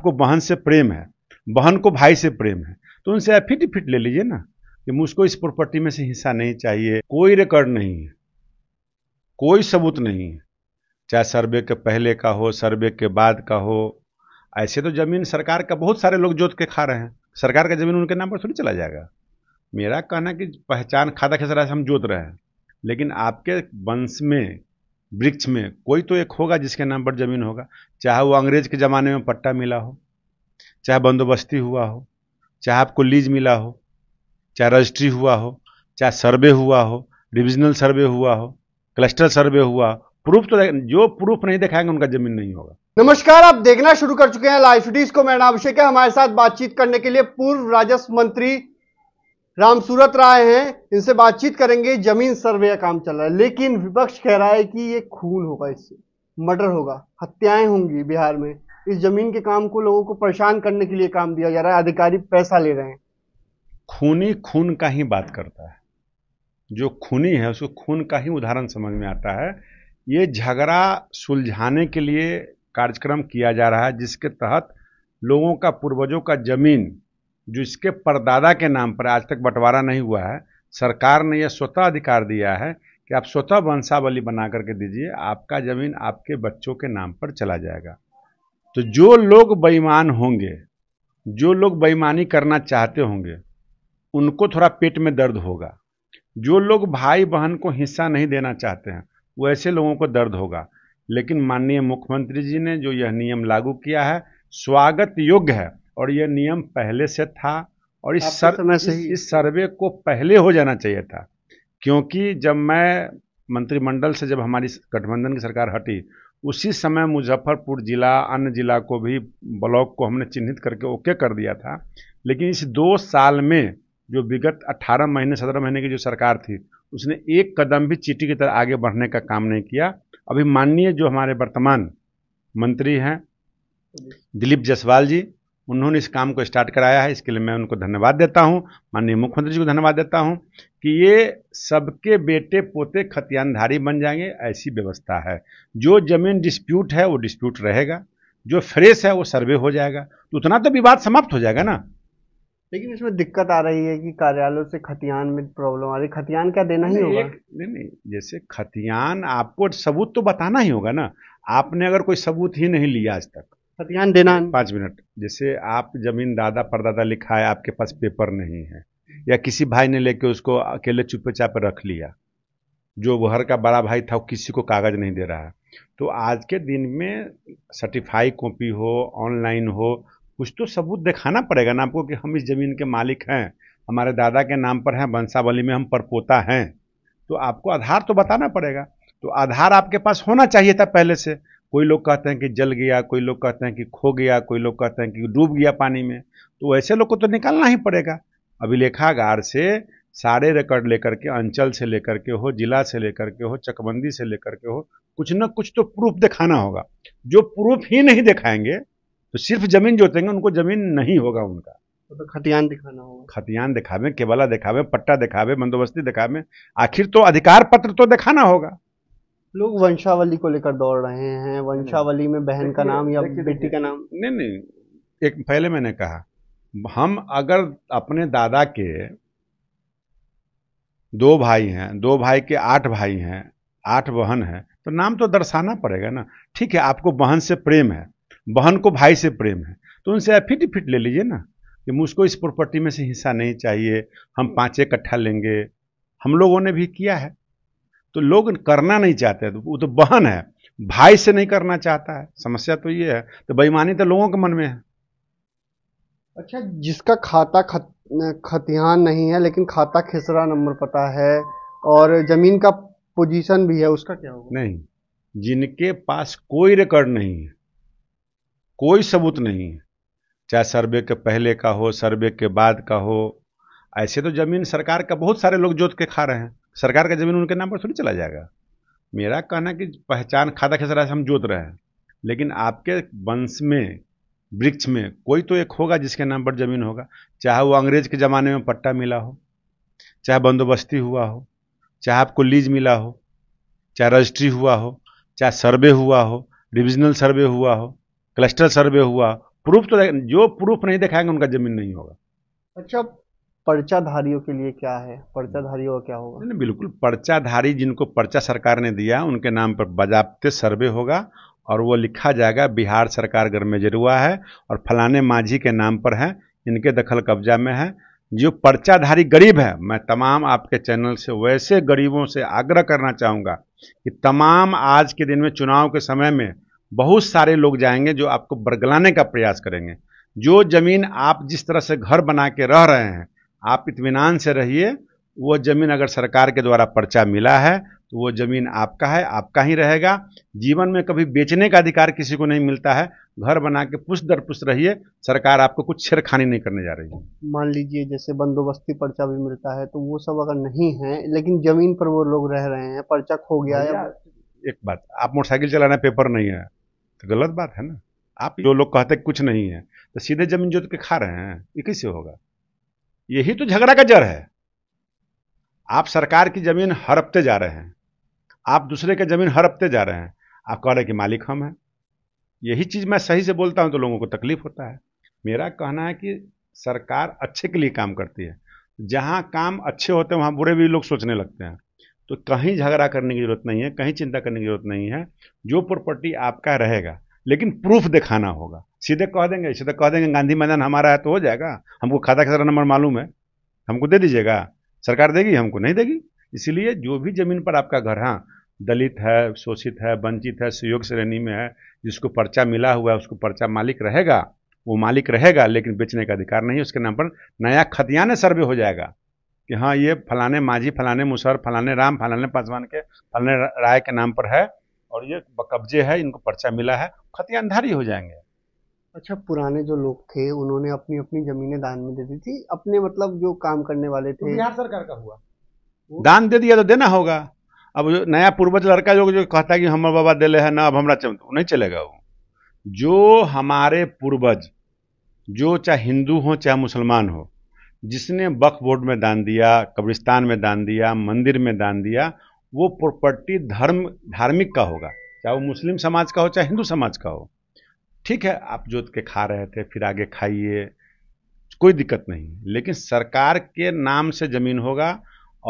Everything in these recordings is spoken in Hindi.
आपको बहन से प्रेम है बहन को भाई से प्रेम है तो उनसे एफिडेविट ले लीजिए ना कि मुझको इस प्रॉपर्टी में से हिस्सा नहीं चाहिए कोई रिकॉर्ड नहीं है कोई सबूत नहीं है चाहे सर्वे के पहले का हो सर्वे के बाद का हो ऐसे तो जमीन सरकार का बहुत सारे लोग जोत के खा रहे हैं सरकार का जमीन उनके नाम पर थोड़ी चला जाएगा मेरा कहना कि पहचान खाता खेसरा हम जोत रहे हैं लेकिन आपके वंश में वृक्ष में कोई तो एक होगा जिसके नाम पर जमीन होगा चाहे वो अंग्रेज के ज़माने में पट्टा मिला हो चाहे बंदोबस्ती हुआ हो चाहे आपको लीज मिला हो चाहे रजिस्ट्री हुआ हो चाहे सर्वे हुआ हो डिविजनल सर्वे हुआ हो क्लस्टर सर्वे हुआ प्रूफ तो जो प्रूफ नहीं दिखाएंगे उनका जमीन नहीं होगा नमस्कार आप देखना शुरू कर चुके हैं लाइव को मेरा नाम अभिषेक है हमारे साथ बातचीत करने के लिए पूर्व राजस्व मंत्री रामसूरत राय हैं इनसे बातचीत करेंगे जमीन सर्वे का काम चल रहा है लेकिन विपक्ष कह रहा है कि ये खून होगा इससे मर्डर होगा हत्याएं होंगी बिहार में इस जमीन के काम को लोगों को परेशान करने के लिए काम दिया जा रहा है अधिकारी पैसा ले रहे हैं खूनी खून का ही बात करता है जो खूनी है उसको खून का ही उदाहरण समझ में आता है ये झगड़ा सुलझाने के लिए कार्यक्रम किया जा रहा है जिसके तहत लोगों का पूर्वजों का जमीन जो इसके परदादा के नाम पर आज तक बंटवारा नहीं हुआ है सरकार ने यह स्वतः अधिकार दिया है कि आप स्वतः वंशावली बना करके दीजिए आपका ज़मीन आपके बच्चों के नाम पर चला जाएगा तो जो लोग बेईमान होंगे जो लोग बेईमानी करना चाहते होंगे उनको थोड़ा पेट में दर्द होगा जो लोग भाई बहन को हिस्सा नहीं देना चाहते हैं वो ऐसे लोगों को दर्द होगा लेकिन माननीय मुख्यमंत्री जी ने जो यह नियम लागू किया है स्वागत योग्य है और ये नियम पहले से था और इस सर, तो समय से ही इस सर्वे को पहले हो जाना चाहिए था क्योंकि जब मैं मंत्रिमंडल से जब हमारी गठबंधन की सरकार हटी उसी समय मुजफ्फरपुर जिला अन्य जिला को भी ब्लॉक को हमने चिन्हित करके ओके कर दिया था लेकिन इस दो साल में जो विगत 18 महीने 17 महीने की जो सरकार थी उसने एक कदम भी चीटी की तरह आगे बढ़ने का काम नहीं किया अभी माननीय जो हमारे वर्तमान मंत्री हैं दिलीप जसवाल जी उन्होंने इस काम को स्टार्ट कराया है इसके लिए मैं उनको धन्यवाद देता हूँ माननीय मुख्यमंत्री जी को धन्यवाद देता हूँ कि ये सबके बेटे पोते खतियानधारी बन जाएंगे ऐसी व्यवस्था है जो जमीन डिस्प्यूट है वो डिस्प्यूट रहेगा जो फ्रेश है वो सर्वे हो जाएगा तो उतना तो विवाद समाप्त हो जाएगा ना लेकिन इसमें दिक्कत आ रही है कि कार्यालयों से खतियान में प्रॉब्लम आ रही है खतियान क्या देना ही होगा नहीं नहीं जैसे खतियान आपको सबूत तो बताना ही होगा ना आपने अगर कोई सबूत ही नहीं लिया आज तक का ध्यान देना पाँच मिनट जैसे आप जमीन दादा परदादा लिखा है आपके पास पेपर नहीं है या किसी भाई ने लेके उसको अकेले चुपे चाप रख लिया जो घर का बड़ा भाई था वो किसी को कागज़ नहीं दे रहा है तो आज के दिन में सर्टिफाई कॉपी हो ऑनलाइन हो कुछ तो सबूत दिखाना पड़ेगा ना आपको कि हम इस ज़मीन के मालिक हैं हमारे दादा के नाम पर हैं वंशावली में हम परपोता हैं तो आपको आधार तो बताना पड़ेगा तो आधार आपके पास होना चाहिए था पहले से कोई लोग कहते हैं कि जल गया कोई लोग कहते हैं कि खो गया कोई लोग कहते हैं कि डूब गया पानी में तो ऐसे लोग को तो निकालना ही पड़ेगा अभिलेखागार से सारे रिकॉर्ड लेकर के अंचल से लेकर के हो जिला से लेकर के हो चकबंदी से लेकर के हो कुछ ना कुछ तो प्रूफ दिखाना होगा जो प्रूफ ही नहीं दिखाएंगे तो सिर्फ जमीन जोतेंगे उनको जमीन नहीं होगा उनका तो खतियान दिखाना होगा खतियान दिखावे केवला दिखावे पट्टा दिखावे बंदोबस्ती दिखावे आखिर तो अधिकार पत्र तो दिखाना होगा लोग वंशावली को लेकर दौड़ रहे हैं वंशावली में बहन का नाम या बेटी का नाम नहीं नहीं एक पहले मैंने कहा हम अगर अपने दादा के दो भाई हैं दो भाई के आठ भाई हैं आठ बहन हैं तो नाम तो दर्शाना पड़ेगा ना ठीक है आपको बहन से प्रेम है बहन को भाई से प्रेम है तो उनसे फिट ले लीजिए ना कि मुझको इस प्रॉपर्टी में से हिस्सा नहीं चाहिए हम पाँच इकट्ठा लेंगे हम लोगों ने भी किया है तो लोग करना नहीं चाहते तो वो तो बहन है भाई से नहीं करना चाहता है समस्या तो ये है तो बेईमानी तो लोगों के मन में है अच्छा जिसका खाता खत खतिहान नहीं है लेकिन खाता खिसरा नंबर पता है और जमीन का पोजीशन भी है उसका क्या होगा नहीं जिनके पास कोई रिकॉर्ड नहीं है कोई सबूत नहीं है चाहे सर्वे के पहले का हो सर्वे के बाद का हो ऐसे तो जमीन सरकार का बहुत सारे लोग जोत के खा रहे हैं सरकार का जमीन उनके नाम पर थोड़ी चला जाएगा मेरा कहना कि पहचान खाता खेसरा से हम जोत रहे हैं लेकिन आपके वंश में वृक्ष में कोई तो एक होगा जिसके नाम पर जमीन होगा चाहे वो अंग्रेज के ज़माने में पट्टा मिला हो चाहे बंदोबस्ती हुआ हो चाहे आपको लीज मिला हो चाहे रजिस्ट्री हुआ हो चाहे सर्वे हुआ हो डिविजनल सर्वे हुआ हो क्लस्टर सर्वे हुआ प्रूफ तो जो प्रूफ नहीं दिखाएंगे उनका जमीन नहीं होगा अच्छा पर्चाधारियों के लिए क्या है पर्चाधारियों का क्या होगा नहीं बिल्कुल पर्चाधारी जिनको पर्चा सरकार ने दिया उनके नाम पर बजाबते सर्वे होगा और वो लिखा जाएगा बिहार सरकार घर में जरुआ है और फलाने माझी के नाम पर है इनके दखल कब्जा में है जो पर्चाधारी गरीब है मैं तमाम आपके चैनल से वैसे गरीबों से आग्रह करना चाहूँगा कि तमाम आज के दिन में चुनाव के समय में बहुत सारे लोग जाएंगे जो आपको बरगलाने का प्रयास करेंगे जो ज़मीन आप जिस तरह से घर बना के रह रहे हैं आप इतमान से रहिए वो ज़मीन अगर सरकार के द्वारा पर्चा मिला है तो वो ज़मीन आपका है आपका ही रहेगा जीवन में कभी बेचने का अधिकार किसी को नहीं मिलता है घर बना के पुष्ट दर पुष्ट रहिए सरकार आपको कुछ छेड़खानी नहीं करने जा रही है मान लीजिए जैसे बंदोबस्ती पर्चा भी मिलता है तो वो सब अगर नहीं है लेकिन ज़मीन पर वो लोग रह रहे हैं पर्चा खो गया है एक बात आप मोटरसाइकिल चलाना पेपर नहीं है तो गलत बात है ना आप जो लोग कहते कुछ नहीं है तो सीधे ज़मीन जोत के खा रहे हैं ये कैसे होगा यही तो झगड़ा का जड़ है आप सरकार की जमीन हड़पते जा रहे हैं आप दूसरे के जमीन हड़पते जा रहे हैं आप कह रहे कि मालिक हम हैं यही चीज़ मैं सही से बोलता हूं तो लोगों को तकलीफ होता है मेरा कहना है कि सरकार अच्छे के लिए काम करती है जहां काम अच्छे होते हैं वहां बुरे भी लोग सोचने लगते हैं तो कहीं झगड़ा करने की जरूरत नहीं है कहीं चिंता करने की जरूरत नहीं है जो प्रॉपर्टी आपका रहेगा लेकिन प्रूफ दिखाना होगा सीधे कह देंगे सीधे कह देंगे गांधी मैदान हमारा है तो हो जाएगा हमको खाता का नंबर मालूम है हमको दे दीजिएगा सरकार देगी हमको नहीं देगी इसीलिए जो भी ज़मीन पर आपका घर हाँ दलित है शोषित है वंचित है सुयोग श्रेणी में है जिसको पर्चा मिला हुआ है उसको पर्चा मालिक रहेगा वो मालिक रहेगा लेकिन बेचने का अधिकार नहीं उसके नाम पर नया खतियाने सर्वे हो जाएगा कि हाँ ये फलाने माझी फलाने मुसहर फलाने राम फलाने पासवान के फलाने राय के नाम पर है और ये कब्जे है इनको पर्चा मिला है खतियानधारी हो जाएंगे अच्छा पुराने जो लोग थे उन्होंने अपनी अपनी जमीनें दान में दे दी थी अपने मतलब जो काम करने वाले थे बिहार सरकार का हुआ दान दे दिया तो देना होगा अब जो नया पूर्वज लड़का जो जो कहता है कि हमारे बाबा ले है ना अब हमारा तो नहीं चलेगा वो जो हमारे पूर्वज जो चाहे हिंदू हो चाहे मुसलमान हो जिसने वक्फ बोर्ड में दान दिया कब्रिस्तान में दान दिया मंदिर में दान दिया वो प्रॉपर्टी धर्म धार्मिक का होगा चाहे वो मुस्लिम समाज का हो चाहे हिंदू समाज का हो ठीक है आप जोत के खा रहे थे फिर आगे खाइए कोई दिक्कत नहीं लेकिन सरकार के नाम से जमीन होगा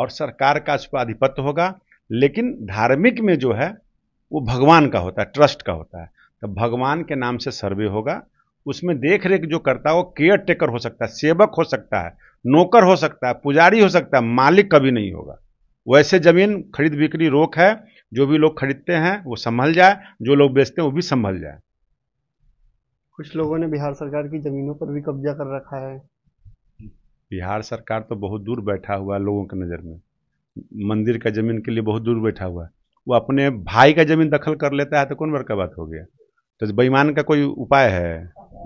और सरकार का उस आधिपत्य होगा लेकिन धार्मिक में जो है वो भगवान का होता है ट्रस्ट का होता है तो भगवान के नाम से सर्वे होगा उसमें देख रेख जो करता है वो केयर टेकर हो सकता है सेवक हो सकता है नौकर हो सकता है पुजारी हो सकता है मालिक कभी नहीं होगा वैसे ज़मीन खरीद बिक्री रोक है जो भी लोग खरीदते हैं वो संभल जाए जो लोग बेचते हैं वो भी संभल जाए कुछ लोगों ने बिहार सरकार की ज़मीनों पर भी कब्जा कर रखा है बिहार सरकार तो बहुत दूर बैठा हुआ है लोगों के नज़र में मंदिर का ज़मीन के लिए बहुत दूर बैठा हुआ है वो अपने भाई का ज़मीन दखल कर लेता है तो कौन बड़का बात हो गया तो बेईमान का कोई उपाय है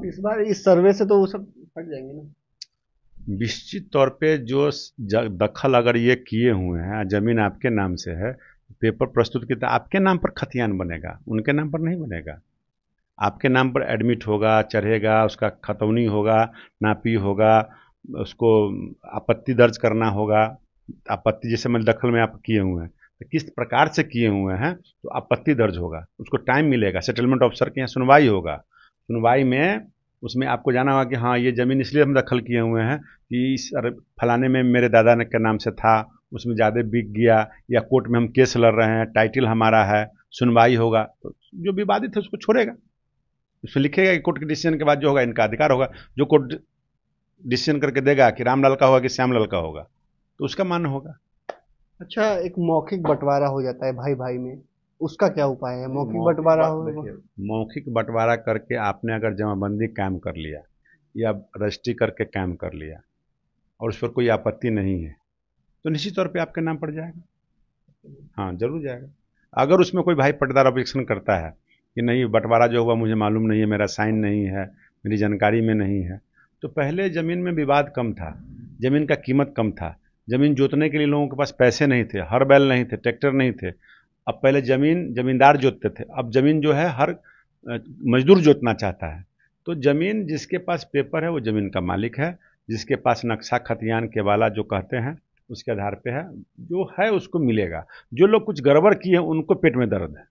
इस बार इस सर्वे से तो वो सब फट जाएंगे ना निश्चित तौर पे जो दखल अगर ये किए हुए हैं ज़मीन आपके नाम से है पेपर प्रस्तुत किया आपके नाम पर खतियान बनेगा उनके नाम पर नहीं बनेगा आपके नाम पर एडमिट होगा चढ़ेगा उसका खतौनी होगा नापी होगा उसको आपत्ति दर्ज करना होगा आपत्ति जैसे मैंने दखल में आप किए हुए हैं तो किस प्रकार से किए हुए हैं तो आपत्ति दर्ज होगा उसको टाइम मिलेगा सेटलमेंट ऑफिसर के यहाँ सुनवाई होगा सुनवाई में उसमें आपको जाना होगा कि हाँ ये ज़मीन इसलिए हम दखल किए हुए हैं कि इस फलाने में मेरे दादा ने के नाम से था उसमें ज़्यादा बिक गया या कोर्ट में हम केस लड़ रहे हैं टाइटल हमारा है सुनवाई होगा तो जो विवादित है उसको छोड़ेगा उसमें लिखेगा कि कोर्ट के डिसीजन के बाद जो होगा इनका अधिकार होगा जो कोर्ट डिसीजन करके देगा कि रामलाल का होगा कि श्यामलाल का होगा तो उसका मान होगा अच्छा एक मौखिक बंटवारा हो जाता है भाई भाई में उसका क्या उपाय है मौखिक बंटवारा हो मौखिक बंटवारा करके आपने अगर जमाबंदी कायम कर लिया या रजिस्ट्री करके कायम कर लिया और उस पर कोई आपत्ति नहीं है तो निश्चित तौर पे आपके नाम पड़ जाएगा हाँ जरूर जाएगा अगर उसमें कोई भाई पटदार ऑब्जेक्शन करता है कि नहीं बंटवारा जो हुआ मुझे मालूम नहीं है मेरा साइन नहीं है मेरी जानकारी में नहीं है तो पहले ज़मीन में विवाद कम था ज़मीन का कीमत कम था ज़मीन जोतने के लिए लोगों के पास पैसे नहीं थे हर बैल नहीं थे ट्रैक्टर नहीं थे अब पहले ज़मीन ज़मींदार जोतते थे अब ज़मीन जो है हर मजदूर जोतना चाहता है तो ज़मीन जिसके पास पेपर है वो ज़मीन का मालिक है जिसके पास नक्शा खतियान के वाला जो कहते हैं उसके आधार पे है जो है उसको मिलेगा जो लोग कुछ गड़बड़ किए हैं उनको पेट में दर्द है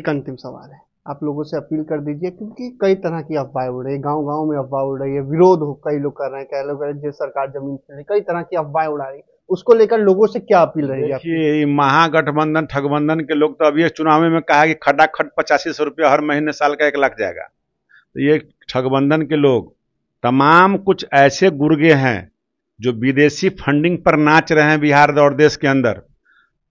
एक अंतिम सवाल है आप लोगों से अपील कर दीजिए क्योंकि कई तरह की अफवाहें उड़ रही है गाँव गाँव में अफवाह उड़ रही है विरोध हो कई लोग कर रहे हैं कई लोग जो सरकार जमीन छीन कई तरह की अफवाहें उड़ा रही है उसको लेकर लोगों से क्या अपील रहेगी महागठबंधन ठगबंधन के लोग तो अभी चुनाव में कहा कि खटाखट पचासी सौ रुपया हर महीने साल का एक लाख जाएगा तो ये ठगबंधन के लोग तमाम कुछ ऐसे गुर्गे हैं जो विदेशी फंडिंग पर नाच रहे हैं बिहार और देश के अंदर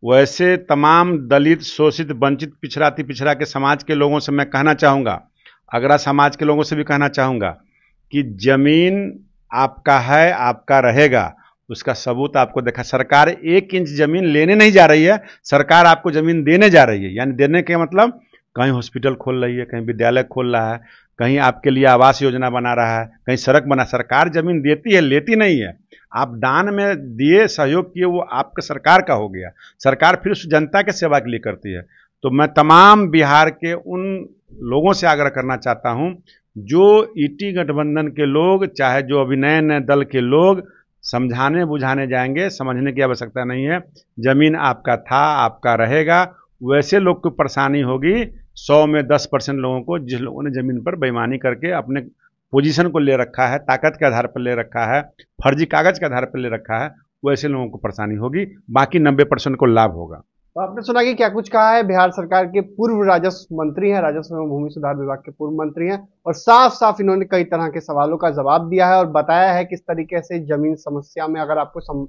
वैसे तमाम दलित शोषित वंचित पिछड़ाती पिछड़ा के समाज के लोगों से मैं कहना चाहूँगा अगरा समाज के लोगों से भी कहना चाहूँगा कि जमीन आपका है आपका रहेगा उसका सबूत आपको देखा सरकार एक इंच जमीन लेने नहीं जा रही है सरकार आपको जमीन देने जा रही है यानी देने के मतलब कहीं हॉस्पिटल खोल रही है कहीं विद्यालय खोल रहा है कहीं आपके लिए आवास योजना बना रहा है कहीं सड़क बना सरकार जमीन देती है लेती नहीं है आप दान में दिए सहयोग किए वो आपके सरकार का हो गया सरकार फिर उस जनता के सेवा के लिए करती है तो मैं तमाम बिहार के उन लोगों से आग्रह करना चाहता हूं जो ईटी गठबंधन के लोग चाहे जो अभिनय नए दल के लोग समझाने बुझाने जाएंगे समझने की आवश्यकता नहीं है जमीन आपका था आपका रहेगा वैसे लोग को परेशानी होगी सौ में दस परसेंट लोगों को जिस लोगों ने ज़मीन पर बेईमानी करके अपने पोजीशन को ले रखा है ताकत के आधार पर ले रखा है फर्जी कागज के आधार पर ले रखा है वैसे लोगों को परेशानी होगी बाकी नब्बे परसेंट को लाभ होगा तो आपने सुना कि क्या कुछ कहा है बिहार सरकार के पूर्व राजस्व मंत्री हैं राजस्व एवं भूमि सुधार विभाग के पूर्व मंत्री हैं और साफ साफ इन्होंने कई तरह के सवालों का जवाब दिया है और बताया है किस तरीके से जमीन समस्या में अगर आपको सम...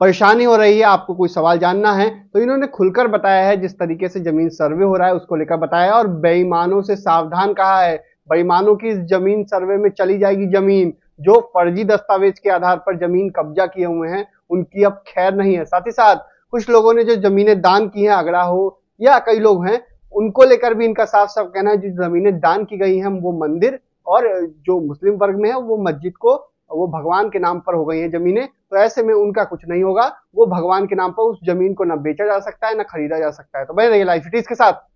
परेशानी हो रही है आपको कोई सवाल जानना है तो इन्होंने खुलकर बताया है जिस तरीके से जमीन सर्वे हो रहा है उसको लेकर बताया है और बेईमानों से सावधान कहा है बेईमानों की इस जमीन सर्वे में चली जाएगी जमीन जो फर्जी दस्तावेज के आधार पर जमीन कब्जा किए हुए हैं उनकी अब खैर नहीं है साथ ही साथ कुछ लोगों ने जो जमीनें दान की हैं अगड़ा हो या कई लोग हैं उनको लेकर भी इनका साफ साफ कहना है जो जमीनें दान की गई हैं वो मंदिर और जो मुस्लिम वर्ग में है वो मस्जिद को वो भगवान के नाम पर हो गई है जमीनें तो ऐसे में उनका कुछ नहीं होगा वो भगवान के नाम पर उस जमीन को ना बेचा जा सकता है ना खरीदा जा सकता है तो बने रहिए लाइफ के साथ